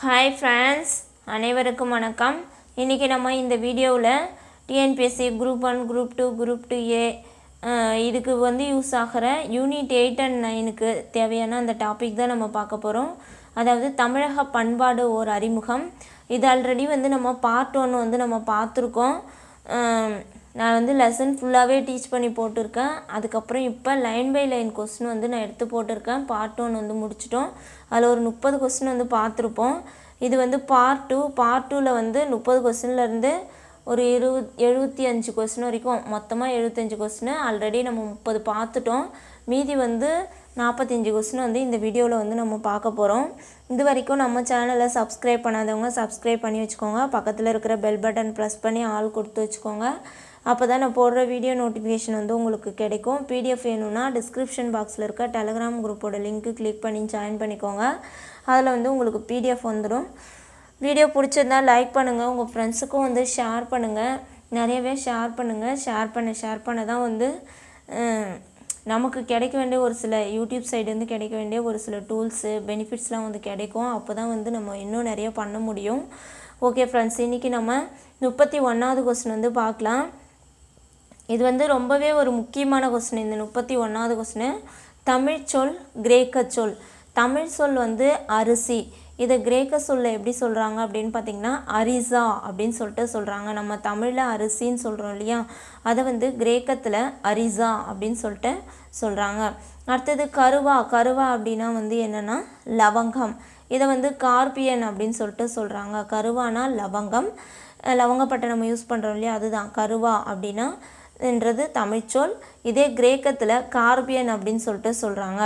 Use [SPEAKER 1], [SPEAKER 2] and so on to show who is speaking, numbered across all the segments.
[SPEAKER 1] hi friends அனைவருக்கும் வணக்கம் இன்றைக்கி நம்ம இந்த வீடியோவில் TNPSC group one group two group two A இதுக்கு வந்து யூஸ் ஆகிற யூனிட் எயிட் அண்ட் நைனுக்கு தேவையான அந்த டாபிக் தான் நம்ம பார்க்க போகிறோம் அதாவது தமிழக பண்பாடு ஓர் அறிமுகம் இது ஆல்ரெடி வந்து நம்ம பார்ட் ஒன்று வந்து நம்ம பார்த்துருக்கோம் நான் வந்து லெசன் ஃபுல்லாகவே டீச் பண்ணி போட்டிருக்கேன் அதுக்கப்புறம் இப்போ லைன் பை லைன் கொஸ்டின் வந்து நான் எடுத்து போட்டிருக்கேன் பார்ட் ஒன் வந்து முடிச்சிட்டோம் அதில் ஒரு முப்பது கொஸ்டின் வந்து பார்த்துருப்போம் இது வந்து பார்ட் டூ பார்ட் டூவில் வந்து முப்பது கொஸ்டின்லேருந்து ஒரு இருபது எழுபத்தி அஞ்சு கொஸ்டின் வரைக்கும் மொத்தமாக எழுபத்தஞ்சு கொஸ்டின் ஆல்ரெடி நம்ம முப்பது பார்த்துட்டோம் மீதி வந்து நாற்பத்தஞ்சு கொஸ்டின் வந்து இந்த வீடியோவில் வந்து நம்ம பார்க்க போகிறோம் இது வரைக்கும் நம்ம சேனலை சப்ஸ்கிரைப் பண்ணாதவங்க சப்ஸ்கிரைப் பண்ணி வச்சுக்கோங்க பக்கத்தில் இருக்கிற பெல் பட்டன் ப்ரெஸ் பண்ணி ஆள் கொடுத்து வச்சுக்கோங்க அப்போ தான் நான் போடுற வீடியோ நோட்டிஃபிகேஷன் வந்து உங்களுக்கு கிடைக்கும் பிடிஎஃப் வேணும்னா டிஸ்கிரிப்ஷன் பாக்ஸில் இருக்க டெலகிராம் குரூப்போட லிங்க்கு கிளிக் பண்ணி ஜாயின் பண்ணிக்கோங்க அதில் வந்து உங்களுக்கு பிடிஎஃப் வந்துடும் வீடியோ பிடிச்சிருந்தால் லைக் பண்ணுங்கள் உங்கள் ஃப்ரெண்ட்ஸுக்கும் வந்து ஷேர் பண்ணுங்கள் நிறையவே ஷேர் பண்ணுங்கள் ஷேர் பண்ண ஷேர் பண்ண தான் வந்து நமக்கு கிடைக்க வேண்டிய ஒரு சில யூடியூப் சைடுலேருந்து கிடைக்க வேண்டிய ஒரு சில டூல்ஸு பெனிஃபிட்ஸ்லாம் வந்து கிடைக்கும் அப்போ தான் வந்து நம்ம இன்னும் நிறைய பண்ண முடியும் ஓகே ஃப்ரெண்ட்ஸ் இன்றைக்கி நம்ம முப்பத்தி ஒன்றாவது கொஸ்டின் வந்து பார்க்கலாம் இது வந்து ரொம்பவே ஒரு முக்கியமான கொஸ்டின் இந்த முப்பத்தி ஒன்றாவது கொஸ்டின் தமிழ் சொல் கிரேக்க சொல் தமிழ் சொல் வந்து அரிசி இதை கிரேக்க சொல்ல எப்படி சொல்கிறாங்க அப்படின்னு பார்த்தீங்கன்னா அரிசா அப்படின்னு சொல்லிட்டு சொல்கிறாங்க நம்ம தமிழில் அரிசின்னு சொல்கிறோம் இல்லையா அதை வந்து கிரேக்கத்தில் அரிசா அப்படின்னு சொல்லிட்டு சொல்கிறாங்க அடுத்தது கருவா கருவா அப்படின்னா வந்து என்னென்னா லவங்கம் இதை வந்து கார்பியன் அப்படின்னு சொல்லிட்டு சொல்கிறாங்க கருவானா லவங்கம் லவங்கப்பட்டை நம்ம யூஸ் பண்ணுறோம் இல்லையா அதுதான் கருவா அப்படின்னா என்றது தமிழ்ச்சொல் இதே கிரேக்கத்தில் கார்பியன் அப்படின்னு சொல்லிட்டு சொல்கிறாங்க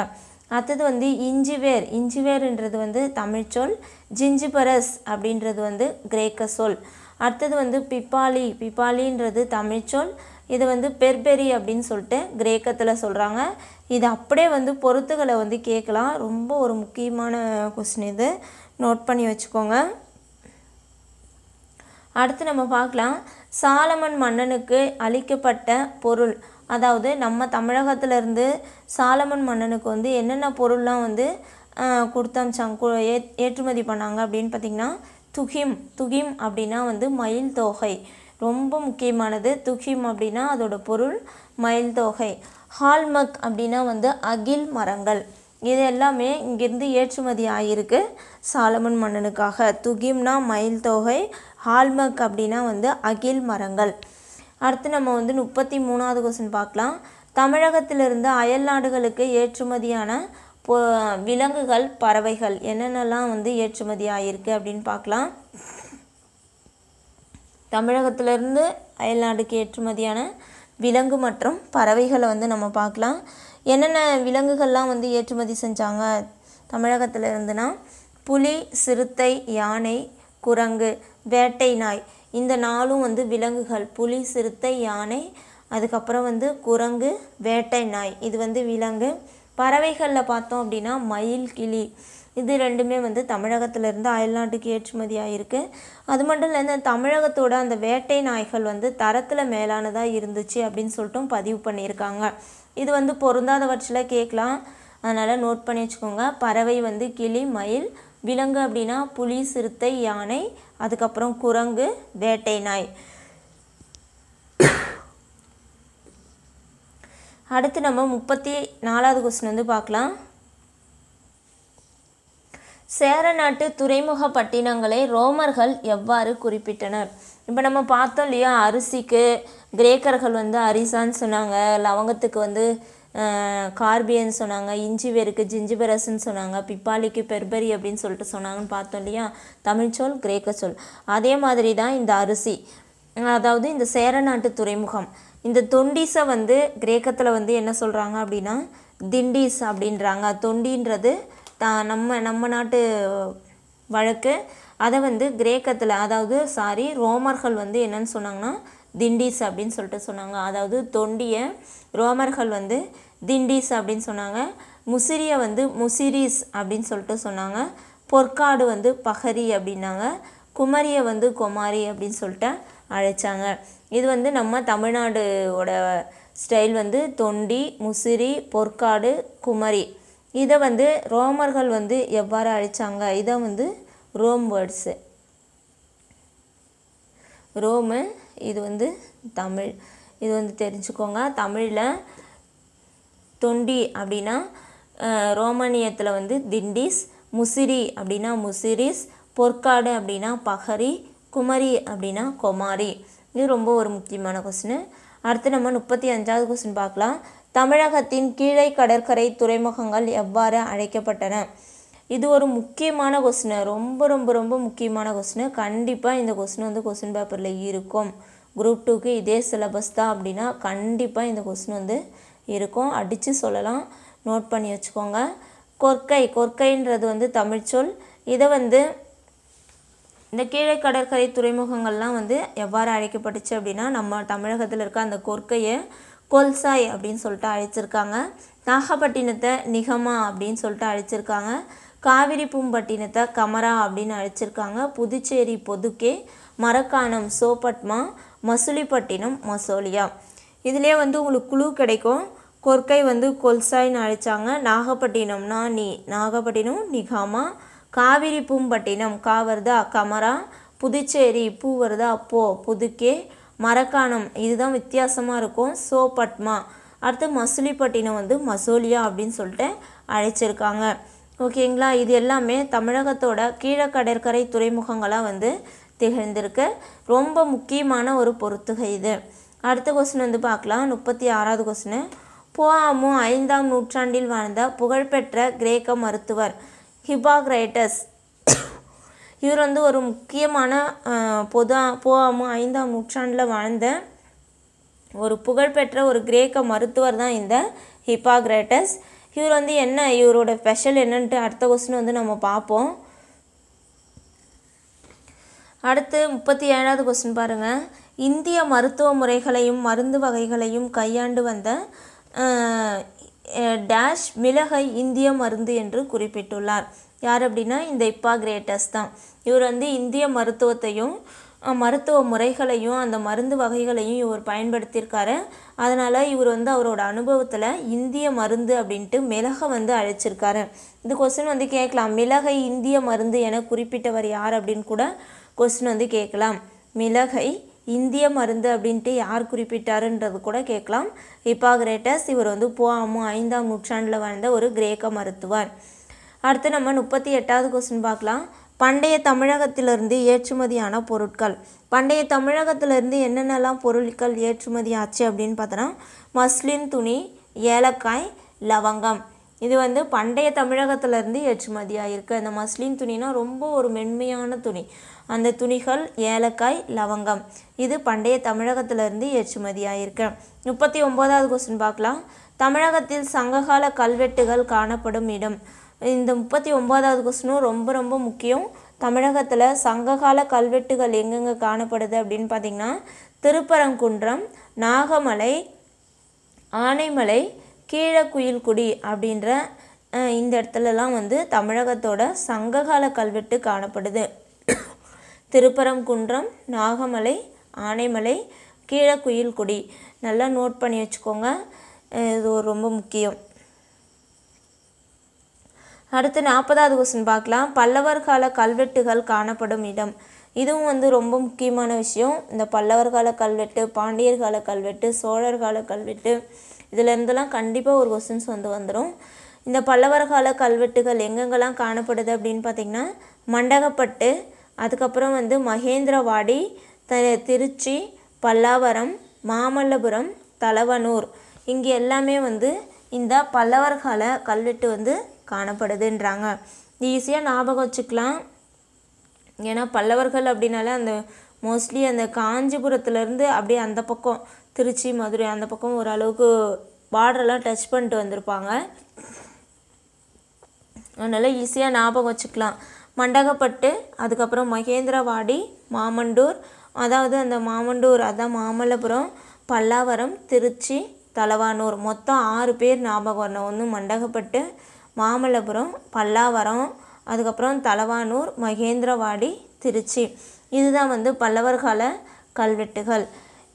[SPEAKER 1] அடுத்தது வந்து இஞ்சிவேர் இஞ்சிவேர்ன்றது வந்து தமிழ்ச்சொல் ஜிஞ்சிபரஸ் அப்படின்றது வந்து கிரேக்க சொல் அடுத்தது வந்து பிப்பாலி பிப்பாலின்றது தமிழ்ச்சொல் இது வந்து பெர்பெரி அப்படின்னு சொல்லிட்டு கிரேக்கத்தில் சொல்கிறாங்க இது அப்படியே வந்து பொருத்துகளை வந்து கேட்கலாம் ரொம்ப ஒரு முக்கியமான கொஸ்டின் இது நோட் பண்ணி வச்சுக்கோங்க அடுத்து நம்ம பார்க்கலாம் சாலமன் மன்னனுக்கு அளிக்கப்பட்ட பொருள் அதாவது நம்ம தமிழகத்திலேருந்து சாலமன் மன்னனுக்கு வந்து என்னென்ன பொருள்லாம் வந்து கொடுத்தமிச்சாங்க ஏ ஏற்றுமதி பண்ணாங்க அப்படின்னு பார்த்திங்கன்னா துகிம் துகிம் அப்படின்னா வந்து மயில் தோகை ரொம்ப முக்கியமானது துகிம் அப்படின்னா அதோட பொருள் மயில் தோகை ஹால்மக் அப்படின்னா வந்து அகில் மரங்கள் இது எல்லாமே இங்கேருந்து ஏற்றுமதி ஆகியிருக்கு சாலமன் மன்னனுக்காக துகிம்னா மயில் தொகை ஹால்மர்க் அப்படின்னா வந்து அகில் மரங்கள் அடுத்து நம்ம வந்து முப்பத்தி மூணாவது கொஸ்டின் பார்க்கலாம் தமிழகத்திலிருந்து அயல் நாடுகளுக்கு ஏற்றுமதியான விலங்குகள் பறவைகள் என்னென்னலாம் வந்து ஏற்றுமதி ஆகிருக்கு அப்படின்னு பார்க்கலாம் தமிழகத்திலிருந்து அயல் நாடுக்கு ஏற்றுமதியான விலங்கு மற்றும் பறவைகளை வந்து நம்ம பார்க்கலாம் என்னென்ன விலங்குகள்லாம் வந்து ஏற்றுமதி செஞ்சாங்க தமிழகத்தில் இருந்துனா புலி சிறுத்தை யானை குரங்கு வேட்டை நாய் இந்த நாளும் வந்து விலங்குகள் புலி சிறுத்தை யானை அதுக்கப்புறம் வந்து குரங்கு வேட்டை நாய் இது வந்து விலங்கு பறவைகளில் பார்த்தோம் அப்படின்னா மயில் கிளி இது ரெண்டுமே வந்து தமிழகத்திலேருந்து அயல்நாட்டுக்கு ஏற்றுமதி ஆகிருக்கு அது மட்டும் இந்த தமிழகத்தோட அந்த வேட்டை நாய்கள் வந்து தரத்தில் மேலானதாக இருந்துச்சு அப்படின்னு சொல்லிட்டும் பதிவு பண்ணியிருக்காங்க இது வந்து பொருந்தாதவற்றில் கேட்கலாம் அதனால் நோட் பண்ணி வச்சுக்கோங்க பறவை வந்து கிளி மயில் விலங்கு அப்படின்னா புலி சிறுத்தை யானை அதுக்கப்புறம் குரங்கு வேட்டை நாய் அடுத்து நம்ம முப்பத்தி நாலாவது கொஸ்டின் வந்து பார்க்கலாம் சேர நாட்டு துறைமுக பட்டினங்களை ரோமர்கள் எவ்வாறு குறிப்பிட்டனர் இப்போ நம்ம பார்த்தோம் இல்லையா அரிசிக்கு கிரேக்கர்கள் வந்து அரிசான்னு சொன்னாங்க லவங்கத்துக்கு வந்து கார்பியன்னு சொன்னாங்க இஞ்சி வேருக்கு ஜிஞ்சிபரஸ்ன்னு சொன்னாங்க பிப்பாலிக்கு பெர்பரி அப்படின்னு சொல்லிட்டு சொன்னாங்கன்னு பார்த்தோம் இல்லையா தமிழ் சொல் கிரேக்க சொல் அதே மாதிரி தான் இந்த அரிசி அதாவது இந்த சேரநாட்டு துறைமுகம் இந்த தொண்டீஸை வந்து கிரேக்கத்தில் வந்து என்ன சொல்கிறாங்க அப்படின்னா திண்டிஸ் அப்படின்றாங்க தொண்டின்றது த நம்ம நம்ம நாட்டு வழக்கு அதை வந்து கிரேக்கத்தில் அதாவது சாரி ரோமர்கள் வந்து என்னன்னு சொன்னாங்கன்னா திண்டிஸ் அப்படின்னு சொல்லிட்டு சொன்னாங்க அதாவது தொண்டியை ரோமர்கள் வந்து திண்டிஸ் அப்படின்னு சொன்னாங்க முசிறியை வந்து முசிரிஸ் அப்படின்னு சொல்லிட்டு சொன்னாங்க பொற்காடு வந்து பகரி அப்படின்னாங்க குமரியை வந்து குமாரி அப்படின்னு சொல்லிட்டு அழைச்சாங்க இது வந்து நம்ம தமிழ்நாடோட ஸ்டைல் வந்து தொண்டி முசிறி பொற்காடு குமரி இதை வந்து ரோமர்கள் வந்து எவ்வாறு அழைச்சாங்க இதை வந்து ரோம் வேர்ட்ஸு ரோமு இது வந்து தமிழ் இது வந்து தெரிஞ்சுக்கோங்க தமிழில் தொண்டி அப்படின்னா ரோமானியத்தில் வந்து திண்டிஸ் முசிறி அப்படின்னா முசிரிஸ் பொற்காடு அப்படின்னா பகரி குமரி அப்படின்னா கொமாரி இது ரொம்ப ஒரு முக்கியமான கொஸ்டின் அடுத்து நம்ம முப்பத்தி அஞ்சாவது கொஸ்டின் பார்க்கலாம் தமிழகத்தின் கீழே கடற்கரை துறைமுகங்கள் எவ்வாறு அழைக்கப்பட்டன இது ஒரு முக்கியமான கொஸ்டின் ரொம்ப ரொம்ப ரொம்ப முக்கியமான கொஸ்டின் கண்டிப்பாக இந்த கொஸ்டின் வந்து கொஸ்டின் பேப்பரில் இருக்கும் குரூப் டூக்கு இதே சிலபஸ் தான் அப்படின்னா கண்டிப்பாக இந்த கொஸ்டின் வந்து இருக்கும் அடித்து சொல்லலாம் நோட் பண்ணி வச்சுக்கோங்க கொற்கை கொற்கைன்றது வந்து தமிழ்ச்சொல் இதை வந்து இந்த கீழே கடற்கரை துறைமுகங்கள்லாம் வந்து எவ்வாறு அழைக்கப்பட்டுச்சு அப்படின்னா நம்ம தமிழகத்தில் இருக்க அந்த கொற்கையை கொல்சாய் அப்படின்னு சொல்லிட்டு அழைச்சிருக்காங்க நாகப்பட்டினத்தை நிகமா அப்படின்னு சொல்லிட்டு அழைச்சிருக்காங்க காவிரி பூம்பட்டினத்தை கமரா அப்படின்னு அழைச்சிருக்காங்க புதுச்சேரி பொதுக்கே மரக்காணம் சோபட்மா மசூலிப்பட்டினம் மசோலியா இதிலே வந்து உங்களுக்கு குழு கிடைக்கும் கொர்க்கை வந்து கொல்சாய்னு அழைச்சாங்க நாகப்பட்டினம்னா நீ நாகப்பட்டினம் நிகாமா காவிரி பூம்பட்டினம் காவர்தா கமரா புதுச்சேரி பூ வருதா போ புதுக்கே மரக்காணம் இதுதான் வித்தியாசமாக இருக்கும் சோபட்மா அடுத்து மசூலிப்பட்டினம் வந்து மசோலியா அப்படின்னு சொல்லிட்டு அழைச்சிருக்காங்க ஓகேங்களா இது எல்லாமே தமிழகத்தோட கீழ கடற்கரை துறைமுகங்களாக வந்து திகழ்ந்திருக்கு ரொம்ப முக்கியமான ஒரு பொறுத்துகை இது அடுத்த கொஸ்டின் வந்து பார்க்கலாம் முப்பத்தி ஆறாவது கொஸ்டின் போஆமு ஐந்தாம் நூற்றாண்டில் வாழ்ந்த புகழ்பெற்ற கிரேக்க மருத்துவர் ஹிபாக்ரைட்டஸ் இவர் வந்து ஒரு முக்கியமான பொது போஆமு ஐந்தாம் நூற்றாண்டில் வாழ்ந்த ஒரு புகழ்பெற்ற ஒரு கிரேக்க மருத்துவர் தான் இந்த ஹிப்பாக்ரேட்டஸ் இவர் வந்து என்ன இவரோட ஸ்பெஷல் என்னன்ட்டு அடுத்த கொஸ்டின் வந்து நம்ம பார்ப்போம் அடுத்து முப்பத்தி ஏழாவது கொஸ்டின் பாருங்கள் இந்திய மருத்துவ முறைகளையும் மருந்து வகைகளையும் கையாண்டு வந்த டேஷ் மிளகை இந்திய மருந்து என்று குறிப்பிட்டுள்ளார் யார் அப்படின்னா இந்த இப்பா கிரேட்டஸ் தான் இவர் வந்து இந்திய மருத்துவத்தையும் மருத்துவ முறைகளையும் அந்த மருந்து வகைகளையும் இவர் பயன்படுத்தியிருக்காரு அதனால் இவர் வந்து அவரோட அனுபவத்தில் இந்திய மருந்து அப்படின்ட்டு மிளகை வந்து அழைச்சிருக்காரு இந்த கொஸ்டின் வந்து கேட்கலாம் மிளகை இந்திய மருந்து என குறிப்பிட்டவர் யார் அப்படின்னு கூட கொஸ்டின் வந்து கேட்கலாம் மிளகை இந்திய மருந்து அப்படின்ட்டு யார் குறிப்பிட்டாருன்றது கூட கேட்கலாம் கிரேட்டஸ் இவர் வந்து போஆமு ஐந்தாம் நூற்றாண்டில் வாழ்ந்த ஒரு கிரேக்க மருத்துவர் அடுத்து நம்ம முப்பத்தி எட்டாவது கொஸ்டின் பார்க்கலாம் பண்டைய தமிழகத்திலிருந்து ஏற்றுமதியான பொருட்கள் பண்டைய தமிழகத்திலிருந்து என்னென்னலாம் பொருட்கள் ஏற்றுமதி ஆச்சு அப்படின்னு பார்த்தோன்னா மஸ்லின் துணி ஏலக்காய் லவங்கம் இது வந்து பண்டைய தமிழகத்திலேருந்து ஏற்றுமதியாக இருக்குது அந்த மஸ்லின் துணினா ரொம்ப ஒரு மென்மையான துணி அந்த துணிகள் ஏலக்காய் லவங்கம் இது பண்டைய தமிழகத்திலேருந்து ஏற்றுமதியாக இருக்கு முப்பத்தி ஒம்போதாவது கொஸ்டின் பார்க்கலாம் தமிழகத்தில் சங்ககால கல்வெட்டுகள் காணப்படும் இடம் இந்த முப்பத்தி ஒம்போதாவது கொஸ்டினும் ரொம்ப ரொம்ப முக்கியம் தமிழகத்தில் சங்ககால கல்வெட்டுகள் எங்கெங்கே காணப்படுது அப்படின்னு பார்த்திங்கன்னா திருப்பரங்குன்றம் நாகமலை ஆனைமலை கீழக்குயில்குடி அப்படின்ற இந்த இடத்துலலாம் வந்து தமிழகத்தோட சங்ககால கல்வெட்டு காணப்படுது திருப்பரங்குன்றம் நாகமலை ஆனைமலை கீழக்குயில்குடி நல்லா நோட் பண்ணி வச்சுக்கோங்க இது ரொம்ப முக்கியம் அடுத்து நாற்பதாவது கொஸ்டின் பார்க்கலாம் பல்லவர் கால கல்வெட்டுகள் காணப்படும் இடம் இதுவும் வந்து ரொம்ப முக்கியமான விஷயம் இந்த பல்லவர் கால கல்வெட்டு பாண்டியர் கால கல்வெட்டு சோழர் கால கல்வெட்டு இதுலேருந்துலாம் கண்டிப்பாக ஒரு கொஸ்டின்ஸ் வந்து வந்துடும் இந்த பல்லவர கால கல்வெட்டுகள் எங்கெங்கெல்லாம் காணப்படுது அப்படின்னு பார்த்திங்கன்னா மண்டகப்பட்டு அதுக்கப்புறம் வந்து மகேந்திரவாடி த திருச்சி பல்லாவரம் மாமல்லபுரம் தலவனூர் இங்கே எல்லாமே வந்து இந்த பல்லவர் கால கல்வெட்டு வந்து காணப்படுதுன்றாங்க ஈஸியாக ஞாபகம் வச்சுக்கலாம் ஏன்னா பல்லவர்கள் அப்படின்னாலே அந்த மோஸ்ட்லி அந்த காஞ்சிபுரத்துலேருந்து அப்படியே அந்த பக்கம் திருச்சி மதுரை அந்த பக்கம் ஓரளவுக்கு பார்டரெலாம் டச் பண்ணிட்டு வந்திருப்பாங்க அதனால் ஈஸியாக ஞாபகம் வச்சுக்கலாம் மண்டகப்பட்டு அதுக்கப்புறம் மகேந்திரவாடி மாமண்டூர் அதாவது அந்த மாமண்டூர் அதான் மாமல்லபுரம் பல்லாவரம் திருச்சி தலவானூர் மொத்தம் ஆறு பேர் ஞாபகம் வரணும் ஒன்று மண்டகப்பட்டு மாமல்லபுரம் பல்லாவரம் அதுக்கப்புறம் தலவானூர் மகேந்திரவாடி திருச்சி இதுதான் வந்து பல்லவர் கால கல்வெட்டுகள்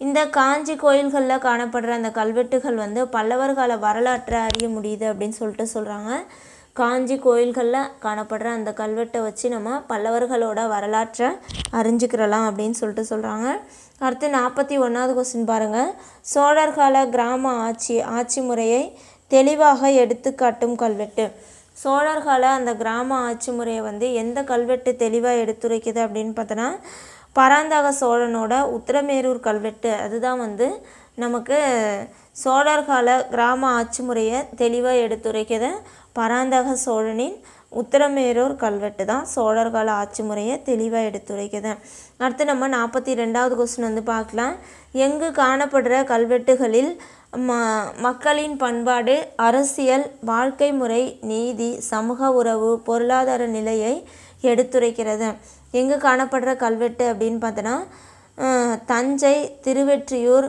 [SPEAKER 1] இந்த காஞ்சி கோயில்களில் காணப்படுற அந்த கல்வெட்டுகள் வந்து பல்லவர் கால வரலாற்றை அறிய முடியுது அப்படின்னு சொல்லிட்டு சொல்கிறாங்க காஞ்சி கோயில்களில் காணப்படுற அந்த கல்வெட்டை வச்சு நம்ம பல்லவர்களோட வரலாற்றை அறிஞ்சிக்கிறலாம் அப்படின்னு சொல்லிட்டு சொல்கிறாங்க அடுத்து நாற்பத்தி ஒன்றாவது கொஸ்டின் பாருங்கள் சோழர் கால கிராம ஆட்சி ஆட்சி முறையை தெளிவாக எடுத்துக்காட்டும் கல்வெட்டு சோழர்கால அந்த கிராம ஆட்சி முறையை வந்து எந்த கல்வெட்டு தெளிவாக எடுத்துரைக்குது அப்படின்னு பார்த்தோன்னா பராந்தக சோழனோட உத்தரமேரூர் கல்வெட்டு அதுதான் வந்து நமக்கு சோழர்கால கிராம ஆட்சி முறையை தெளிவாக எடுத்துரைக்கிற பராந்தக சோழனின் உத்தரமேரூர் கல்வெட்டு தான் சோழர் கால ஆட்சி முறையை தெளிவாக எடுத்துரைக்கிறது அடுத்து நம்ம நாற்பத்தி ரெண்டாவது கொஸ்டின் வந்து பார்க்கலாம் எங்கு காணப்படுற கல்வெட்டுகளில் ம மக்களின் பண்பாடு அரசியல் வாழ்க்கை முறை நீதி சமூக உறவு பொருளாதார நிலையை எடுத்துரைக்கிறது எங்கே காணப்படுற கல்வெட்டு அப்படின்னு பார்த்தோன்னா தஞ்சை திருவெற்றியூர்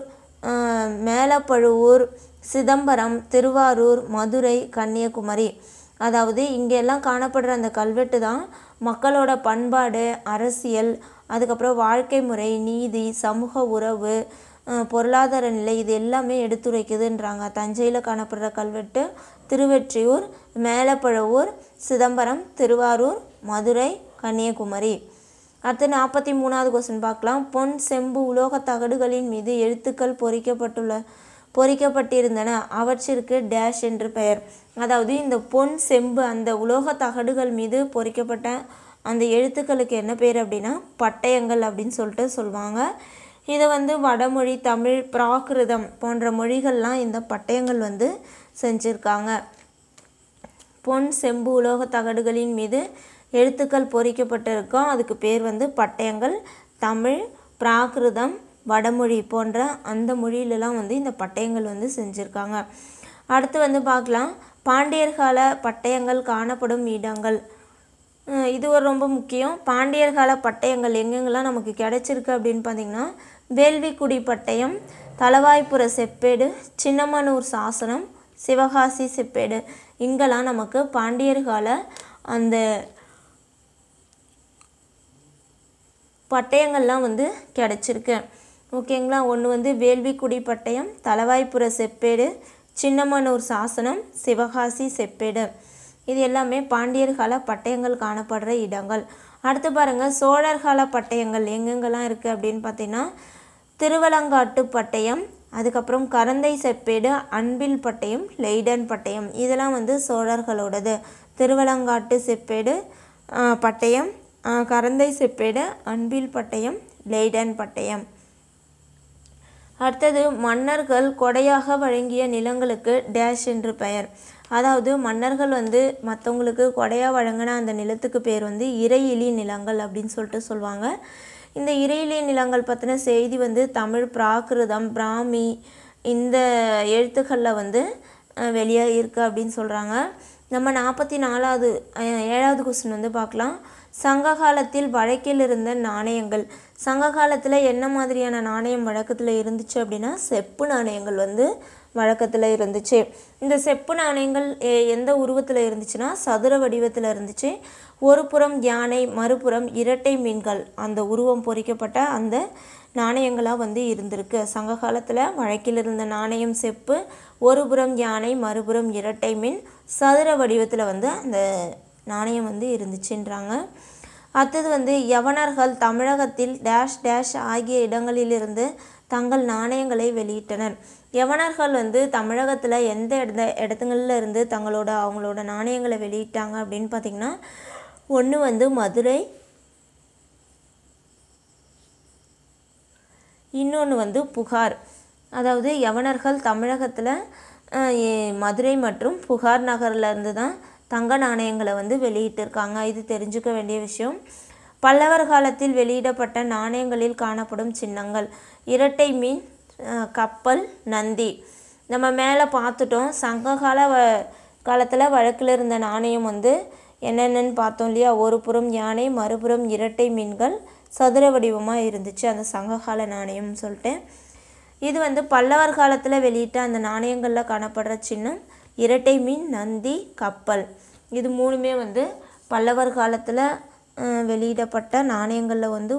[SPEAKER 1] மேலப்பழுவூர் சிதம்பரம் திருவாரூர் மதுரை கன்னியாகுமரி அதாவது இங்கெல்லாம் காணப்படுற அந்த கல்வெட்டு தான் மக்களோட பண்பாடு அரசியல் அதுக்கப்புறம் வாழ்க்கை முறை நீதி சமூக உறவு பொருளாதார நிலை இது எல்லாமே எடுத்துரைக்குதுன்றாங்க தஞ்சையில் காணப்படுற கல்வெட்டு திருவெற்றியூர் மேலப்பழுவூர் சிதம்பரம் திருவாரூர் மதுரை கன்னியாகுமரி அடுத்து நாற்பத்தி மூணாவது கொஸ்டின் பார்க்கலாம் பொன் செம்பு உலோக தகடுகளின் மீது எழுத்துக்கள் பொறிக்கப்பட்டுள்ள பொறிக்கப்பட்டிருந்தன அவற்றிற்கு டேஷ் என்று பெயர் அதாவது இந்த பொன் செம்பு அந்த உலோக தகடுகள் மீது பொறிக்கப்பட்ட அந்த எழுத்துக்களுக்கு என்ன பேர் அப்படின்னா பட்டயங்கள் அப்படின்னு சொல்லிட்டு சொல்லுவாங்க இதை வந்து வடமொழி தமிழ் பிராகிருதம் போன்ற மொழிகள்லாம் இந்த பட்டயங்கள் வந்து செஞ்சுருக்காங்க பொன் செம்பு உலோக தகடுகளின் மீது எழுத்துக்கள் பொறிக்கப்பட்டிருக்கும் அதுக்கு பேர் வந்து பட்டயங்கள் தமிழ் பிராகிருதம் வடமொழி போன்ற அந்த மொழியிலலாம் வந்து இந்த பட்டயங்கள் வந்து செஞ்சுருக்காங்க அடுத்து வந்து பார்க்கலாம் பாண்டியர் கால பட்டயங்கள் காணப்படும் இடங்கள் இது ஒரு ரொம்ப முக்கியம் பாண்டியர் கால பட்டயங்கள் எங்கெங்கெல்லாம் நமக்கு கிடைச்சிருக்கு அப்படின்னு பார்த்திங்கன்னா வேள்விக்குடி பட்டயம் தலவாய்ப்புற செப்பேடு சின்னமனூர் சாசனம் சிவகாசி செப்பேடு இங்கெல்லாம் நமக்கு பாண்டியர் கால அந்த பட்டயங்கள்லாம் வந்து கிடச்சிருக்கு ஓகேங்களா ஒன்று வந்து வேள்விக்குடி பட்டயம் தலவாய்ப்புற செப்பேடு சின்னமனூர் சாசனம் சிவகாசி செப்பேடு இது எல்லாமே பாண்டியர்கால பட்டயங்கள் காணப்படுற இடங்கள் அடுத்து பாருங்கள் சோழர்கால பட்டயங்கள் எங்கெங்கெல்லாம் இருக்குது அப்படின்னு பார்த்தீங்கன்னா திருவலங்காட்டு பட்டயம் அதுக்கப்புறம் கரந்தை செப்பேடு அன்பில் பட்டயம் லெய்டன் பட்டயம் இதெல்லாம் வந்து சோழர்களோடது திருவலங்காட்டு செப்பேடு பட்டயம் கரந்தை செப்பேடு அன்பில் பட்டயம் லெய்டன் பட்டயம் அடுத்தது மன்னர்கள் கொடையாக வழங்கிய நிலங்களுக்கு டேஷ் என்று பெயர் அதாவது மன்னர்கள் வந்து மற்றவங்களுக்கு கொடையாக வழங்கின அந்த நிலத்துக்கு பேர் வந்து இறையிலி நிலங்கள் அப்படின்னு சொல்லிட்டு சொல்லுவாங்க இந்த இறையிலி நிலங்கள் பற்றின செய்தி வந்து தமிழ் பிராகிருதம் பிராமி இந்த எழுத்துக்களில் வந்து வெளியாக இருக்குது அப்படின்னு சொல்கிறாங்க நம்ம நாற்பத்தி நாலாவது ஏழாவது கொஸ்டின் வந்து பார்க்கலாம் சங்க காலத்தில் வழக்கில் இருந்த நாணயங்கள் சங்க காலத்தில் என்ன மாதிரியான நாணயம் வழக்கத்தில் இருந்துச்சு அப்படின்னா செப்பு நாணயங்கள் வந்து வழக்கத்தில் இருந்துச்சு இந்த செப்பு நாணயங்கள் எந்த உருவத்தில் இருந்துச்சுன்னா சதுர வடிவத்தில் இருந்துச்சு ஒரு புறம் யானை மறுபுறம் இரட்டை மீன்கள் அந்த உருவம் பொறிக்கப்பட்ட அந்த நாணயங்களாக வந்து இருந்திருக்கு சங்க காலத்தில் வழக்கில் இருந்த நாணயம் செப்பு ஒரு புறம் யானை மறுபுறம் இரட்டை மீன் சதுர வடிவத்தில் வந்து அந்த நாணயம் வந்து இருந்துச்சுன்றாங்க அடுத்தது வந்து யவனர்கள் தமிழகத்தில் டேஷ் டேஷ் ஆகிய இடங்களிலிருந்து தங்கள் நாணயங்களை வெளியிட்டனர் யவனர்கள் வந்து தமிழகத்தில் எந்த இடத்த இடத்துங்களில் இருந்து தங்களோட அவங்களோட நாணயங்களை வெளியிட்டாங்க அப்படின்னு பார்த்திங்கன்னா ஒன்று வந்து மதுரை இன்னொன்று வந்து புகார் அதாவது யவனர்கள் தமிழகத்தில் மதுரை மற்றும் புகார் நகர்லேருந்து தான் தங்க நாணயங்களை வந்து வெளியிட்டிருக்காங்க இது தெரிஞ்சுக்க வேண்டிய விஷயம் பல்லவர் காலத்தில் வெளியிடப்பட்ட நாணயங்களில் காணப்படும் சின்னங்கள் இரட்டை மீன் கப்பல் நந்தி நம்ம மேலே பார்த்துட்டோம் சங்ககால வ காலத்தில் வழக்கில் இருந்த நாணயம் வந்து என்னென்னு பார்த்தோம் இல்லையா ஒரு புறம் யானை மறுபுறம் இரட்டை மீன்கள் சதுர வடிவமாக இருந்துச்சு அந்த சங்ககால நாணயம்னு சொல்லிட்டு இது வந்து பல்லவர் காலத்தில் வெளியிட்ட அந்த நாணயங்களில் காணப்படுற சின்னம் இரட்டை மீன் நந்தி கப்பல் இது மூணுமே வந்து பல்லவர் காலத்தில் வெளியிடப்பட்ட நாணயங்களில் வந்து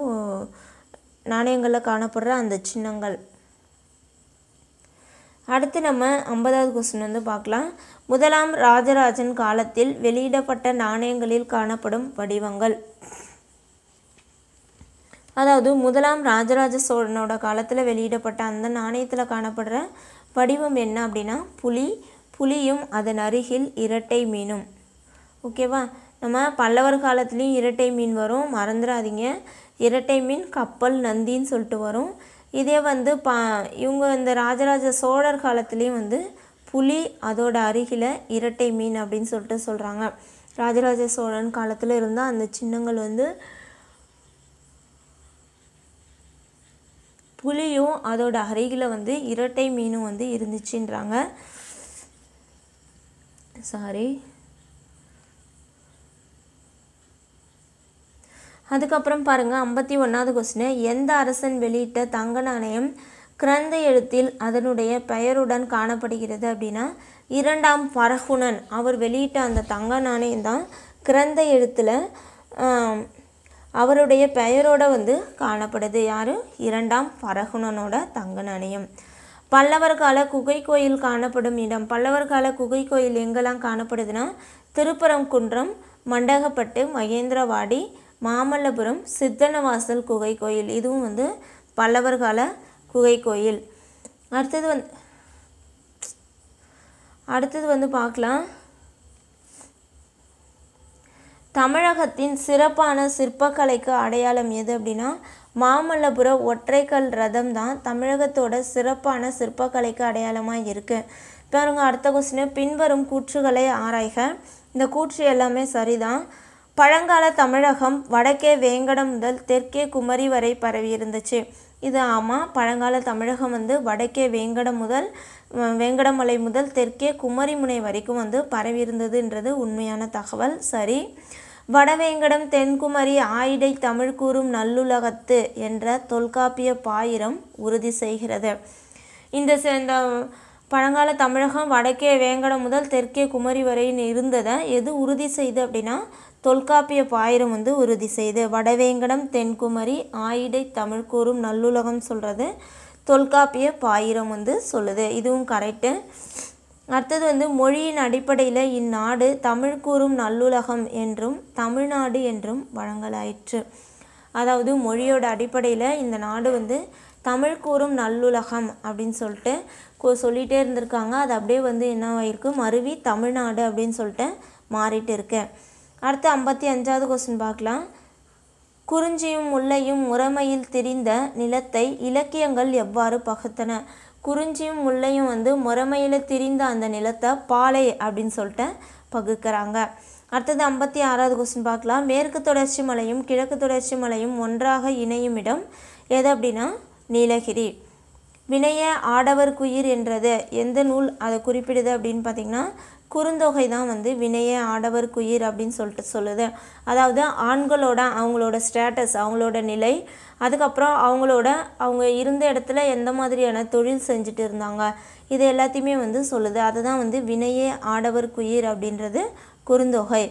[SPEAKER 1] நாணயங்களில் காணப்படுற அந்த சின்னங்கள் அடுத்து நம்ம ஐம்பதாவது கொஸ்டின் வந்து பார்க்கலாம் முதலாம் ராஜராஜன் காலத்தில் வெளியிடப்பட்ட நாணயங்களில் காணப்படும் வடிவங்கள் அதாவது முதலாம் ராஜராஜ சோழனோட காலத்தில் வெளியிடப்பட்ட அந்த நாணயத்தில் காணப்படுற வடிவம் என்ன அப்படின்னா புலி புலியும் அதன் அருகில் இரட்டை மீனும் ஓகேவா நம்ம பல்லவர் காலத்துலேயும் இரட்டை மீன் வரும் மறந்துடாதீங்க இரட்டை மீன் கப்பல் நந்தின்னு சொல்லிட்டு வரும் இதே வந்து பா இவங்க இந்த ராஜராஜ சோழர் காலத்துலேயும் வந்து புலி அதோட அருகில் இரட்டை மீன் அப்படின்னு சொல்லிட்டு சொல்கிறாங்க ராஜராஜ சோழன் காலத்தில் இருந்தால் அந்த சின்னங்கள் வந்து புலியும் அதோட அருகில் வந்து இரட்டை மீனும் வந்து இருந்துச்சுன்றாங்க சாரி அதுக்கப்புறம் பாருங்கள் ஐம்பத்தி ஒன்றாவது கொஸ்டின் எந்த அரசன் வெளியிட்ட தங்க நாணயம் கிரந்த எழுத்தில் அதனுடைய பெயருடன் காணப்படுகிறது அப்படின்னா இரண்டாம் பரகுணன் அவர் வெளியிட்ட அந்த தங்க நாணயம் தான் கிரந்த எழுத்தில் அவருடைய பெயரோட வந்து காணப்படுது யார் இரண்டாம் பரகுணனோட தங்க நாணயம் பல்லவர் கால குகை கோயில் காணப்படும் இடம் பல்லவர் கால குகை கோயில் எங்கெல்லாம் காணப்படுதுன்னா திருப்பரங்குன்றம் மண்டகப்பட்டு மகேந்திரவாடி மாமல்லபுரம் சித்தனவாசல் குகை கோயில் இதுவும் வந்து பல்லவர் கால குகை கோயில் அடுத்தது வந்து அடுத்தது வந்து பார்க்கலாம் தமிழகத்தின் சிறப்பான சிற்பக்கலைக்கு அடையாளம் எது அப்படின்னா மாமல்லபுர ஒற்றைக்கல் ரதம் தான் தமிழகத்தோட சிறப்பான சிற்பக்கலைக்கு அடையாளமாக இருக்குது பாருங்க அடுத்த கொஸ்டின் பின்வரும் கூற்றுகளை ஆராய்க இந்த கூற்று எல்லாமே சரிதான் பழங்கால தமிழகம் வடக்கே வேங்கடம் முதல் தெற்கே குமரி வரை பரவி இருந்துச்சு இது ஆமாம் பழங்கால தமிழகம் வந்து வடக்கே வேங்கடம் முதல் வேங்கடமலை முதல் தெற்கே குமரிமுனை வரைக்கும் வந்து பரவி இருந்ததுன்றது உண்மையான தகவல் சரி வடவேங்கடம் தென்குமரி ஆயிடை தமிழ் கூறும் நல்லுலகத்து என்ற தொல்காப்பிய பாயிரம் உறுதி செய்கிறது இந்த இந்த பழங்கால தமிழகம் வடக்கே வேங்கடம் முதல் தெற்கே குமரி வரைன்னு இருந்ததை எது உறுதி செய்து அப்படின்னா தொல்காப்பிய பாயிரம் வந்து உறுதி செய்து வடவேங்கடம் தென்குமரி ஆயிடை தமிழ் கூறும் நல்லுலகம் சொல்கிறது தொல்காப்பிய பாயிரம் வந்து சொல்லுது இதுவும் கரெக்டு அடுத்தது வந்து மொழியின் அடிப்படையில் இந்நாடு தமிழ் கூறும் நல்லுலகம் என்றும் தமிழ்நாடு என்றும் வழங்கலாயிற்று அதாவது மொழியோட அடிப்படையில் இந்த நாடு வந்து தமிழ் கூறும் நல்லுலகம் அப்படின்னு சொல்லிட்டு சொல்லிகிட்டே இருந்திருக்காங்க அது அப்படியே வந்து என்னவாயிருக்கு மருவி தமிழ்நாடு அப்படின்னு சொல்லிட்டு மாறிட்டு இருக்கேன் அடுத்து ஐம்பத்தி அஞ்சாவது கொஸ்டின் பார்க்கலாம் குறிஞ்சியும் முல்லையும் முறைமையில் திரிந்த நிலத்தை இலக்கியங்கள் எவ்வாறு பகுத்தன குறிஞ்சியும் முல்லையும் வந்து முறைமையில் திரிந்த அந்த நிலத்தை பாலை அப்படின்னு சொல்லிட்டு பகுக்கிறாங்க அடுத்தது ஐம்பத்தி ஆறாவது கொஸ்டின் பார்க்கலாம் மேற்கு தொடர்ச்சி மலையும் கிழக்கு தொடர்ச்சி மலையும் ஒன்றாக இணையும் இடம் எது அப்படின்னா நீலகிரி வினைய ஆடவர் குயிர் என்றது எந்த நூல் அதை குறிப்பிடுது அப்படின்னு பார்த்திங்கன்னா குறுந்தொகை தான் வந்து வினைய ஆடவர் குயிர் அப்படின்னு சொல்லிட்டு சொல்லுது அதாவது ஆண்களோட அவங்களோட ஸ்டேட்டஸ் அவங்களோட நிலை அதுக்கப்புறம் அவங்களோட அவங்க இருந்த இடத்துல எந்த மாதிரியான தொழில் செஞ்சுட்டு இருந்தாங்க இது எல்லாத்தையுமே வந்து சொல்லுது அதை தான் வந்து வினையே ஆடவர் குயிர் அப்படின்றது குறுந்தொகை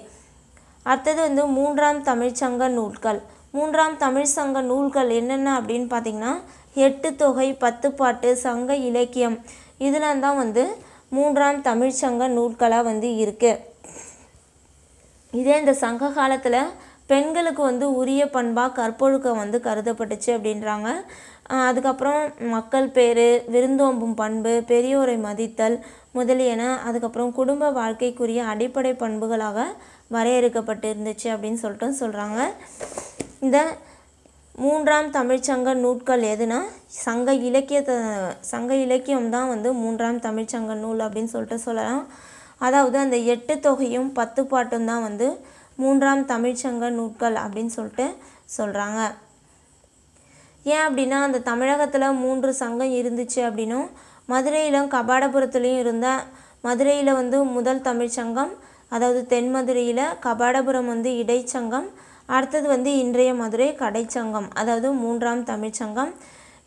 [SPEAKER 1] அடுத்தது வந்து மூன்றாம் தமிழ்ச்சங்க நூல்கள் மூன்றாம் தமிழ் சங்க நூல்கள் என்னென்ன அப்படின்னு பார்த்திங்கன்னா எட்டு தொகை பத்து பாட்டு சங்க இலக்கியம் இதெல்லாம் தான் வந்து மூன்றாம் தமிழ்ச்சங்க நூல்களாக வந்து இருக்குது இதே இந்த சங்க காலத்தில் பெண்களுக்கு வந்து உரிய பண்பாக கற்பொழுக்கம் வந்து கருதப்பட்டுச்சு அப்படின்றாங்க அதுக்கப்புறம் மக்கள் பேர் விருந்தோம்பும் பண்பு பெரியோரை மதித்தல் முதலியன அதுக்கப்புறம் குடும்ப வாழ்க்கைக்குரிய அடிப்படை பண்புகளாக வரையறுக்கப்பட்டு இருந்துச்சு அப்படின்னு சொல்லிட்டு சொல்கிறாங்க இந்த மூன்றாம் தமிழ்ச்சங்க நூட்கள் எதுனா சங்க இலக்கியத்தை சங்க இலக்கியம் தான் வந்து மூன்றாம் தமிழ்ச்சங்க நூல் அப்படின்னு சொல்லிட்டு சொல்லலாம் அதாவது அந்த எட்டு தொகையும் பத்து பாட்டும் தான் வந்து மூன்றாம் தமிழ்ச்சங்க நூட்கள் அப்படின்னு சொல்லிட்டு சொல்கிறாங்க ஏன் அப்படின்னா அந்த தமிழகத்தில் மூன்று சங்கம் இருந்துச்சு அப்படின்னும் மதுரையிலும் கபாடபுரத்துலேயும் இருந்தால் மதுரையில் வந்து முதல் தமிழ்ச்சங்கம் அதாவது தென் மதுரையில் கபாடபுரம் வந்து இடைச்சங்கம் அடுத்தது வந்து இன்றைய மதுரை கடைச்சங்கம் அதாவது மூன்றாம் தமிழ்ச்சங்கம்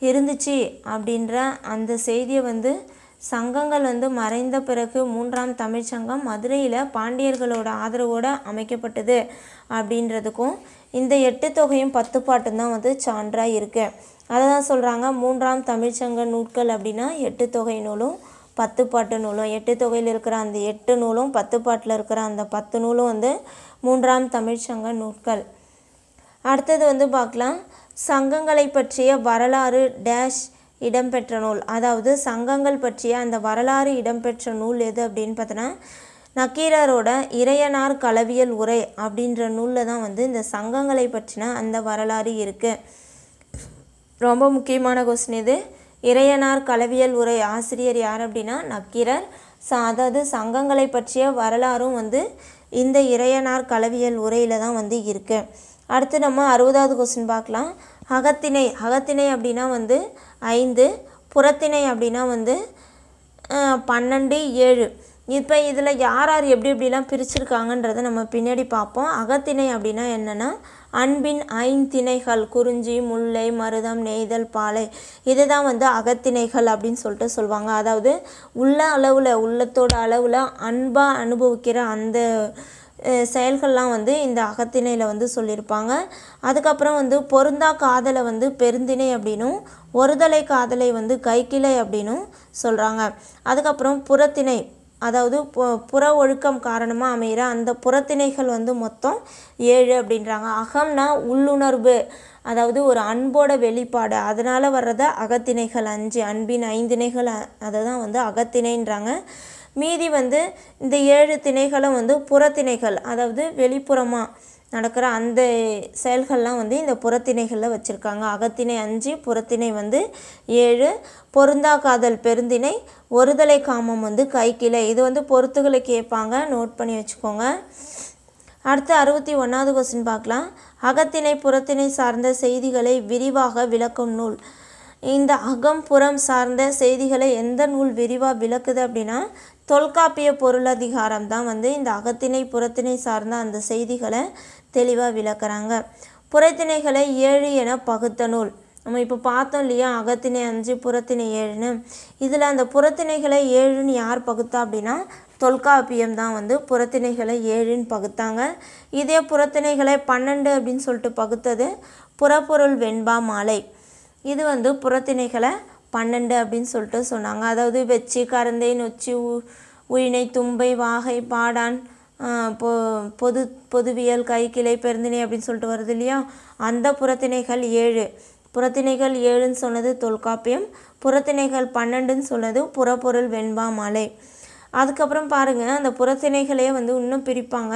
[SPEAKER 1] இருந்துச்சு அப்படின்ற அந்த செய்தியை வந்து சங்கங்கள் வந்து மறைந்த பிறகு மூன்றாம் தமிழ்ச்சங்கம் மதுரையில் பாண்டியர்களோட ஆதரவோடு அமைக்கப்பட்டது அப்படின்றதுக்கும் இந்த எட்டு தொகையும் பத்து பாட்டும் தான் வந்து சான்றாக இருக்குது அதை தான் சொல்கிறாங்க மூன்றாம் தமிழ்ச்சங்க நூட்கள் அப்படின்னா எட்டு தொகை நூலும் பத்து பாட்டு நூலும் எட்டு தொகையில் இருக்கிற அந்த எட்டு நூலும் பத்து பாட்டில் இருக்கிற அந்த பத்து நூலும் வந்து மூன்றாம் தமிழ்ச்சங்க நூல்கள் அடுத்தது வந்து பார்க்கலாம் சங்கங்களை பற்றிய வரலாறு டேஷ் இடம்பெற்ற நூல் அதாவது சங்கங்கள் பற்றிய அந்த வரலாறு இடம்பெற்ற நூல் எது அப்படின்னு பார்த்தோன்னா நக்கீரரோட இறையனார் களவியல் உரை அப்படின்ற நூலில் தான் வந்து இந்த சங்கங்களை பற்றின அந்த வரலாறு இருக்குது ரொம்ப முக்கியமான கொஸ்டின் இது இறையனார் கலவியல் உரை ஆசிரியர் யார் அப்படின்னா நக்கிரர் ஸோ அதாவது சங்கங்களை பற்றிய வரலாறும் வந்து இந்த இறையனார் கலவியல் உரையில் தான் வந்து இருக்குது அடுத்து நம்ம அறுபதாவது கொஸ்டின் பார்க்கலாம் அகத்திணை அகத்திணை அப்படின்னா வந்து ஐந்து புறத்திணை அப்படின்னா வந்து பன்னெண்டு ஏழு இப்போ இதில் யார் யார் எப்படி எப்படிலாம் பிரிச்சிருக்காங்கன்றதை நம்ம பின்னாடி பார்ப்போம் அகத்திணை அப்படின்னா என்னென்னா அன்பின் ஐந்திணைகள் குறிஞ்சி முல்லை மருதம் நெய்தல் பாலை இதை தான் வந்து அகத்திணைகள் அப்படின்னு சொல்லிட்டு சொல்லுவாங்க அதாவது உள்ள அளவில் உள்ளத்தோட அளவில் அன்பாக அனுபவிக்கிற அந்த செயல்கள்லாம் வந்து இந்த அகத்திணையில் வந்து சொல்லியிருப்பாங்க அதுக்கப்புறம் வந்து பொருந்தா காதலை வந்து பெருந்திணை அப்படின்னும் ஒருதலை காதலை வந்து கைக்கிளை அப்படின்னும் சொல்கிறாங்க அதுக்கப்புறம் புறத்திணை அதாவது புற ஒழுக்கம் காரணமாக அமைகிற அந்த புறத்திணைகள் வந்து மொத்தம் ஏழு அப்படின்றாங்க அகம்னா உள்ளுணர்வு அதாவது ஒரு அன்போட வெளிப்பாடு அதனால் வர்றத அகத்திணைகள் அஞ்சு அன்பின் ஐந்திணைகள் அதை தான் வந்து அகத்திணைன்றாங்க மீதி வந்து இந்த ஏழு திணைகளும் வந்து புறத்திணைகள் அதாவது வெளிப்புறமாக நடக்கிற அந்த செயல்கள்லாம் வந்து இந்த புறத்திணைகளில் வச்சுருக்காங்க அகத்திணை அஞ்சு புறத்திணை வந்து ஏழு பொருந்தா காதல் பெருந்திணை ஒருதலை காமம் வந்து கைக்கிளை இது வந்து பொருத்துகளை கேட்பாங்க நோட் பண்ணி வச்சுக்கோங்க அடுத்து அறுபத்தி ஒன்றாவது கொஸ்டின் பார்க்கலாம் அகத்திணை புறத்திணை சார்ந்த செய்திகளை விரிவாக விளக்கும் நூல் இந்த அகம் புறம் சார்ந்த செய்திகளை எந்த நூல் விரிவாக விளக்குது அப்படின்னா தொல்காப்பிய பொருளதிகாரம் தான் வந்து இந்த அகத்திணை புறத்திணை சார்ந்த அந்த செய்திகளை தெளிவாக விளக்குறாங்க புறத்திணைகளை ஏழு என பகுத்த நூல் நம்ம இப்போ பார்த்தோம் இல்லையா அகத்திணை அஞ்சு புறத்திணை ஏழுன்னு இதில் அந்த புறத்திணைகளை ஏழுன்னு யார் பகுத்தா அப்படின்னா தொல்காப்பியம் தான் வந்து புறத்திணைகளை ஏழுன்னு பகுத்தாங்க இதே புறத்திணைகளை பன்னெண்டு அப்படின்னு சொல்லிட்டு பகுத்தது புறப்பொருள் வெண்பா மாலை இது வந்து புறத்திணைகளை பன்னெண்டு அப்படின்னு சொல்லிட்டு சொன்னாங்க அதாவது வெச்சி கரந்தை நொச்சி உ உயினை தும்பை வாகை பாடான் பொ பொது பொதுவியல் கை கிளை பெருந்திணை அப்படின்னு சொல்லிட்டு வருது இல்லையா அந்த புறத்திணைகள் ஏழு புறத்தினைகள் ஏழுன்னு சொன்னது தொல்காப்பியம் புறத்திணைகள் பன்னெண்டுன்னு சொன்னது புறப்பொருள் வெண்பா மலை அதுக்கப்புறம் பாருங்கள் அந்த புறத்திணைகளையே வந்து இன்னும் பிரிப்பாங்க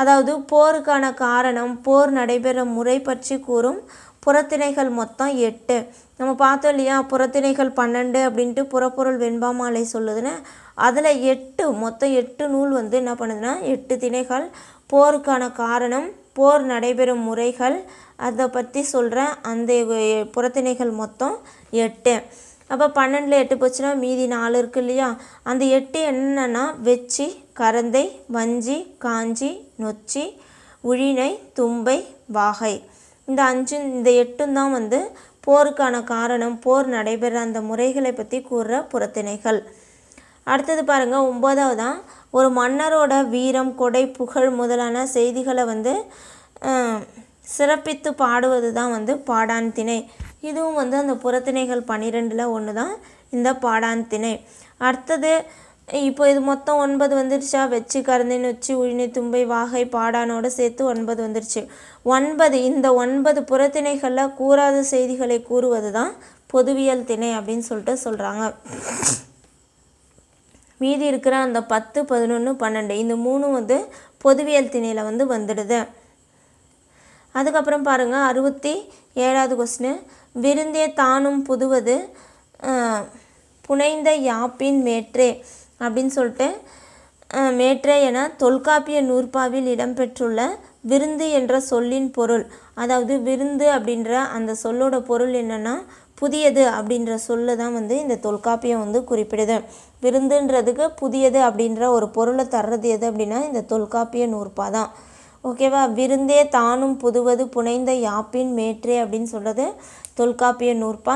[SPEAKER 1] அதாவது போருக்கான காரணம் போர் நடைபெற முறை பற்றி கூறும் புறத்திணைகள் மொத்தம் எட்டு நம்ம பார்த்தோம் இல்லையா புறத்திணைகள் பன்னெண்டு அப்படின்ட்டு புறப்பொருள் வெண்பாமாலை சொல்லுதுன்னு அதில் எட்டு மொத்தம் எட்டு நூல் வந்து என்ன பண்ணுதுன்னா எட்டு திணைகள் போருக்கான காரணம் போர் நடைபெறும் முறைகள் அதை பற்றி சொல்கிற அந்த புறத்திணைகள் மொத்தம் எட்டு அப்போ பன்னெண்டில் எட்டு போச்சுன்னா மீதி நாலு இருக்குது இல்லையா அந்த எட்டு என்னென்னா வெச்சி கரந்தை வஞ்சி காஞ்சி நொச்சி உழினை தும்பை வாகை இந்த அஞ்சு இந்த எட்டும் தான் வந்து போருக்கான காரணம் போர் நடைபெற அந்த முறைகளை பற்றி கூறுற புறத்திணைகள் அடுத்தது பாருங்கள் ஒம்போதாவதான் ஒரு மன்னரோட வீரம் கொடை புகழ் முதலான செய்திகளை வந்து சிறப்பித்து பாடுவது தான் வந்து பாடான் திணை இதுவும் வந்து அந்த புறத்திணைகள் பன்னிரெண்டில் ஒன்று தான் இந்த பாடான் திணை அடுத்தது இப்போ இது மொத்தம் ஒன்பது வந்துருச்சா வெச்சு கறந்து நொச்சி உழினி தும்பை வாகை பாடானோட சேர்த்து ஒன்பது வந்துருச்சு ஒன்பது இந்த ஒன்பது புறத்திணைகளில் கூறாத செய்திகளை கூறுவது தான் பொதுவியல் திணை அப்படின்னு சொல்லிட்டு சொல்கிறாங்க மீதி இருக்கிற அந்த பத்து பதினொன்று பன்னெண்டு இந்த மூணும் வந்து பொதுவியல் திணையில் வந்து வந்துடுது அதுக்கப்புறம் பாருங்கள் அறுபத்தி ஏழாவது கொஸ்டின் விருந்தே தானும் புதுவது புனைந்த யாப்பின் மேற்றே அப்படின்னு சொல்லிட்டு மேற்றே என தொல்காப்பிய நூற்பாவில் இடம்பெற்றுள்ள விருந்து என்ற சொல்லின் பொருள் அதாவது விருந்து அப்படின்ற அந்த சொல்லோட பொருள் என்னென்னா புதியது அப்படின்ற சொல்லு தான் வந்து இந்த தொல்காப்பியம் வந்து குறிப்பிடுது விருந்துன்றதுக்கு புதியது அப்படின்ற ஒரு பொருளை தர்றது எது அப்படின்னா இந்த தொல்காப்பிய நூற்பா தான் ஓகேவா விருந்தே தானும் புதுவது புனைந்த யாப்பின் மேற்றே அப்படின்னு சொல்கிறது தொல்காப்பிய நூற்பா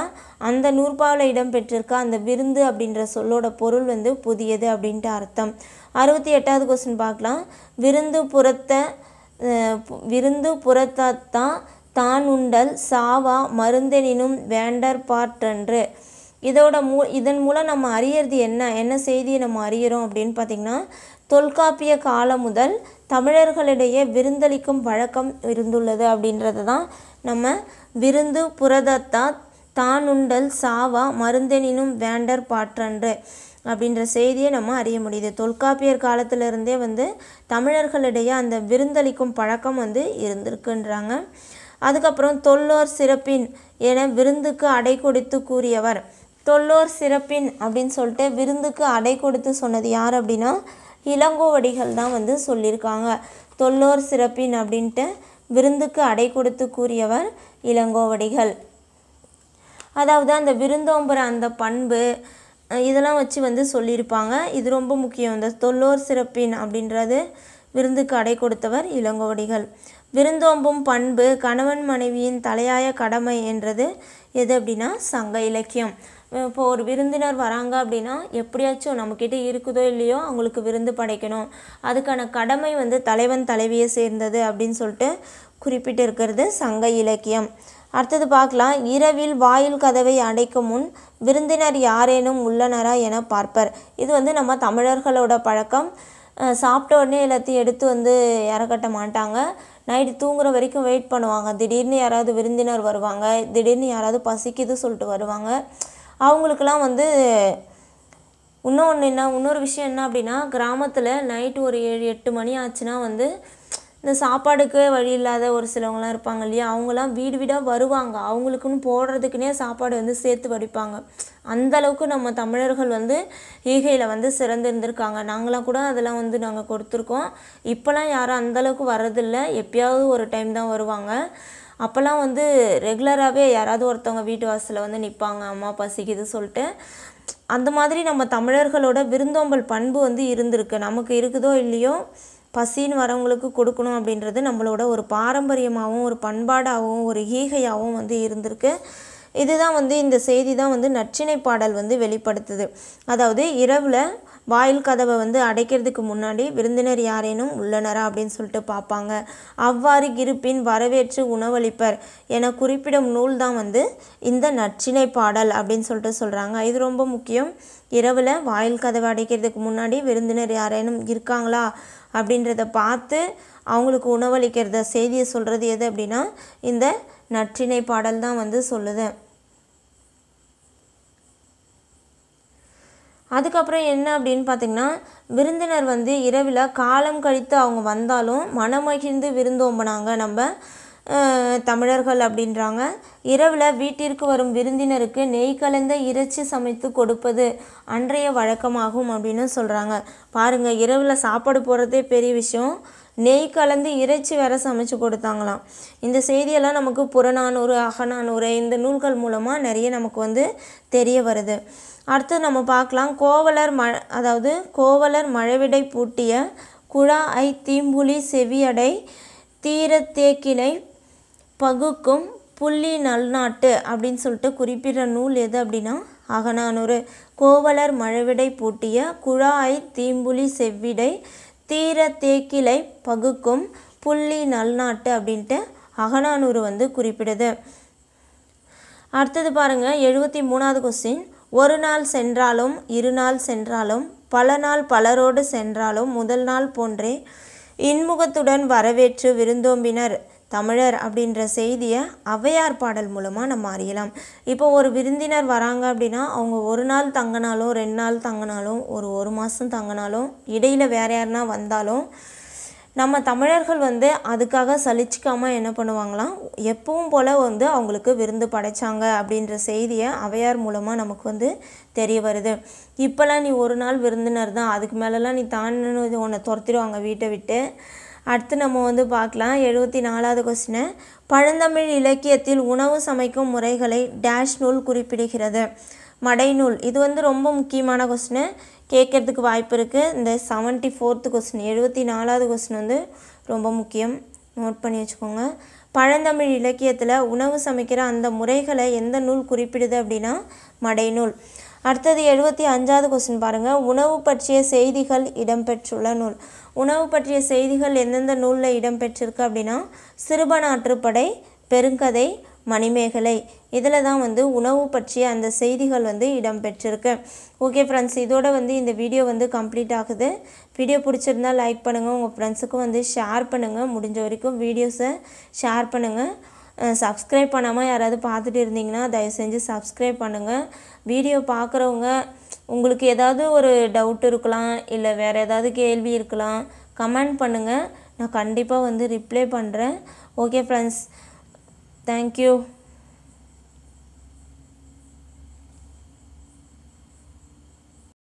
[SPEAKER 1] அந்த நூற்பாவில் இடம்பெற்றிருக்க அந்த விருந்து அப்படின்ற சொல்லோட பொருள் வந்து புதியது அப்படின்ட்டு அர்த்தம் அறுபத்தி எட்டாவது கொஸ்டின் பார்க்கலாம் விருந்து புறத்த விருந்து புறத்தான் தான் உண்டல் சாவா மருந்தெனினும் வேண்டர் பாற்றன்று இதோட மூ இதன் மூலம் நம்ம அறியறது என்ன என்ன செய்தியை நம்ம அறியிறோம் அப்படின்னு பார்த்திங்கன்னா தொல்காப்பிய காலம் முதல் தமிழர்களிடையே விருந்தளிக்கும் வழக்கம் இருந்துள்ளது அப்படின்றது தான் நம்ம விருந்து புரதத்தா தானுண்டல் சாவா மருந்தெனினும் வேண்டர் பாற்றன்று அப்படின்ற செய்தியை நம்ம அறிய முடியுது தொல்காப்பியர் காலத்திலிருந்தே வந்து தமிழர்களிடையே அந்த விருந்தளிக்கும் பழக்கம் வந்து இருந்திருக்குன்றாங்க அதுக்கப்புறம் தொல்லோர் சிறப்பின் என விருந்துக்கு அடை கொடுத்து கூறியவர் தொல்லோர் சிறப்பின் அப்படின்னு சொல்லிட்டு விருந்துக்கு அடை கொடுத்து சொன்னது யார் அப்படின்னா இளங்கோவடிகள் தான் வந்து சொல்லியிருக்காங்க தொல்லோர் சிறப்பின் அப்படின்ட்டு விருந்துக்கு அடை கொடுத்து கூறியவர் இளங்கோவடிகள் அதாவது அந்த விருந்தோம்புற அந்த பண்பு இதெல்லாம் வச்சு வந்து சொல்லியிருப்பாங்க இது ரொம்ப முக்கியம் இந்த தொல்லோர் சிறப்பின் அப்படின்றது விருந்துக்கு அடை கொடுத்தவர் இளங்கோவடிகள் விருந்தோம்பும் பண்பு கணவன் மனைவியின் தலையாய கடமை என்றது எது அப்படின்னா சங்க இலக்கியம் இப்போ ஒரு விருந்தினர் வராங்க அப்படின்னா எப்படியாச்சும் நம்மக்கிட்ட இருக்குதோ இல்லையோ அவங்களுக்கு விருந்து படைக்கணும் அதுக்கான கடமை வந்து தலைவன் தலைவியை சேர்ந்தது அப்படின்னு சொல்லிட்டு குறிப்பிட்டு இருக்கிறது சங்க இலக்கியம் அடுத்தது பார்க்கலாம் இரவில் வாயில் கதவை அடைக்கும் முன் விருந்தினர் யாரேனும் உள்ளனரா என பார்ப்பர் இது வந்து நம்ம தமிழர்களோட பழக்கம் சாப்பிட்ட உடனே எல்லாத்தையும் எடுத்து வந்து இறக்கட்ட மாட்டாங்க நைட்டு தூங்குற வரைக்கும் வெயிட் பண்ணுவாங்க திடீர்னு யாராவது விருந்தினர் வருவாங்க திடீர்னு யாராவது பசிக்குது சொல்லிட்டு வருவாங்க அவங்களுக்குலாம் வந்து இன்னொன்று என்ன இன்னொரு விஷயம் என்ன அப்படின்னா கிராமத்தில் நைட்டு ஒரு ஏழு எட்டு மணி ஆச்சுன்னா வந்து இந்த சாப்பாடுக்கு வழி இல்லாத ஒரு சிலவங்களாம் இருப்பாங்க இல்லையா அவங்களாம் வீடு வீடாக வருவாங்க அவங்களுக்குன்னு போடுறதுக்குனே சாப்பாடு வந்து சேர்த்து வடிப்பாங்க அந்த அளவுக்கு நம்ம தமிழர்கள் வந்து ஈகையில் வந்து சிறந்து இருந்திருக்காங்க நாங்களாம் கூட அதெல்லாம் வந்து நாங்கள் கொடுத்துருக்கோம் இப்போலாம் யாரும் அந்தளவுக்கு வர்றதில்ல எப்பயாவது ஒரு டைம் தான் வருவாங்க அப்போல்லாம் வந்து ரெகுலராகவே யாராவது ஒருத்தவங்க வீட்டு வாசலில் வந்து நிற்பாங்க அம்மா பசிக்குது சொல்லிட்டு அந்த மாதிரி நம்ம தமிழர்களோட விருந்தோம்பல் பண்பு வந்து இருந்திருக்கு நமக்கு இருக்குதோ இல்லையோ பசின்னு வரவங்களுக்கு கொடுக்கணும் அப்படின்றது நம்மளோட ஒரு பாரம்பரியமாகவும் ஒரு பண்பாடாகவும் ஒரு ஈகையாகவும் வந்து இருந்திருக்கு இதுதான் வந்து இந்த செய்தி தான் வந்து நச்சினை பாடல் வந்து வெளிப்படுத்துது அதாவது இரவில் வாயில் கதவை வந்து அடைக்கிறதுக்கு முன்னாடி விருந்தினர் யாரேனும் உள்ளனரா அப்படின்னு சொல்லிட்டு பார்ப்பாங்க அவ்வாறு இருப்பின் வரவேற்று உணவளிப்பர் என குறிப்பிடும் நூல் தான் வந்து இந்த நச்சினை பாடல் அப்படின்னு சொல்லிட்டு சொல்கிறாங்க இது ரொம்ப முக்கியம் இரவில் வாயில் கதவை அடைக்கிறதுக்கு முன்னாடி விருந்தினர் யாரேனும் இருக்காங்களா அப்படின்றத பார்த்து அவங்களுக்கு உணவளிக்கிறத செய்தியை சொல்கிறது எது அப்படின்னா இந்த நற்றினை பாடல் தான் வந்து சொல்லுது அதுக்கப்புறம் என்ன அப்படின்னு பார்த்திங்கன்னா விருந்தினர் வந்து இரவில் காலம் கழித்து அவங்க வந்தாலும் மனமகிழ்ந்து விருந்தோம்பனாங்க நம்ம தமிழர்கள் அப்படின்றாங்க இரவில் வீட்டிற்கு வரும் விருந்தினருக்கு நெய் கலந்த இறைச்சி சமைத்து கொடுப்பது அன்றைய வழக்கமாகும் அப்படின்னு சொல்கிறாங்க பாருங்கள் இரவில் சாப்பாடு போடுறதே பெரிய விஷயம் நெய் கலந்து இறைச்சி வேற சமைச்சு கொடுத்தாங்களாம் இந்த செய்தியெல்லாம் நமக்கு புறநானூறு அகநானூறு இந்த நூல்கள் மூலமாக நிறைய நமக்கு வந்து தெரிய வருது அடுத்து நம்ம பார்க்கலாம் கோவலர் ம அதாவது கோவலர் மழவிடை பூட்டிய குழா ஐ தீம்புலி செவியடை தீரத்தேக்கிளை பகுக்கும் புள்ளி நல்நாட்டு அப்படின்னு சொல்லிட்டு குறிப்பிட்ட நூல் எது அப்படின்னா அகநானூறு கோவலர் மழவிடை பூட்டிய குழாய் தீம்புலி செவ்விடை தீர தேக்கிளை பகுக்கும் புள்ளி நல்நாட்டு அப்படின்ட்டு அகநானூறு வந்து குறிப்பிடுது அடுத்தது பாருங்கள் எழுபத்தி மூணாவது கொஸ்டின் ஒரு நாள் சென்றாலும் இரு நாள் சென்றாலும் பல நாள் பலரோடு சென்றாலும் முதல் நாள் போன்றே இன்முகத்துடன் வரவேற்று விருந்தோம்பினர் தமிழர் அப்படின்ற செய்தியை ஔவையார் பாடல் மூலமாக நம்ம அறியலாம் இப்போ ஒரு விருந்தினர் வராங்க அப்படின்னா அவங்க ஒரு நாள் தங்கினாலும் ரெண்டு நாள் தங்கினாலும் ஒரு ஒரு மாதம் தங்கினாலும் இடையில் வேறு யாருனா வந்தாலும் நம்ம தமிழர்கள் வந்து அதுக்காக சலிச்சிக்காமல் என்ன பண்ணுவாங்களாம் எப்பவும் போல் வந்து அவங்களுக்கு விருந்து படைச்சாங்க அப்படின்ற செய்தியை அவையார் மூலமாக நமக்கு வந்து தெரிய வருது இப்போல்லாம் நீ ஒரு நாள் விருந்தினர் தான் அதுக்கு மேலெலாம் நீ தாண்டினது உன்னை துரத்திடுவாங்க வீட்டை விட்டு அடுத்து நம்ம வந்து பார்க்கலாம் எழுபத்தி நாலாவது கொஸ்டினை பழந்தமிழ் இலக்கியத்தில் உணவு சமைக்கும் முறைகளை டேஷ் நூல் குறிப்பிடுகிறது மடைநூல் இது வந்து ரொம்ப முக்கியமான கொஸ்டின் கேட்குறதுக்கு வாய்ப்பு இருக்குது இந்த செவன்ட்டி ஃபோர்த்து கொஸ்டின் எழுபத்தி நாலாவது கொஸ்டின் வந்து ரொம்ப முக்கியம் நோட் பண்ணி வச்சுக்கோங்க பழந்தமிழ் இலக்கியத்தில் உணவு சமைக்கிற அந்த முறைகளை எந்த நூல் குறிப்பிடுது அப்படின்னா மடைநூல் அடுத்தது எழுபத்தி அஞ்சாவது கொஸ்டின் பாருங்கள் உணவு பற்றிய செய்திகள் இடம்பெற்றுள்ள நூல் உணவு பற்றிய செய்திகள் எந்தெந்த நூலில் இடம்பெற்றிருக்கு அப்படின்னா சிறுபநாற்றுப்படை பெருங்கதை மணிமேகலை இதில் தான் வந்து உணவு பற்றிய அந்த செய்திகள் வந்து இடம்பெற்றிருக்கு ஓகே ஃப்ரெண்ட்ஸ் இதோட வந்து இந்த வீடியோ வந்து கம்ப்ளீட் ஆகுது வீடியோ பிடிச்சிருந்தால் லைக் பண்ணுங்கள் உங்கள் ஃப்ரெண்ட்ஸுக்கும் வந்து ஷேர் பண்ணுங்கள் முடிஞ்ச வரைக்கும் வீடியோஸை ஷேர் பண்ணுங்கள் சப்ஸ்கிரைப் பண்ணாமல் யாராவது பார்த்துட்டு இருந்தீங்கன்னா தயவு செஞ்சு சப்ஸ்கிரைப் பண்ணுங்கள் வீடியோ பார்க்குறவங்க உங்களுக்கு ஏதாவது ஒரு டவுட் இருக்கலாம் இல்லை வேறு ஏதாவது கேள்வி இருக்கலாம் கமெண்ட் பண்ணுங்கள் நான் கண்டிப்பாக வந்து ரிப்ளை பண்ணுறேன் ஓகே ஃப்ரெண்ட்ஸ் தேங்க்யூ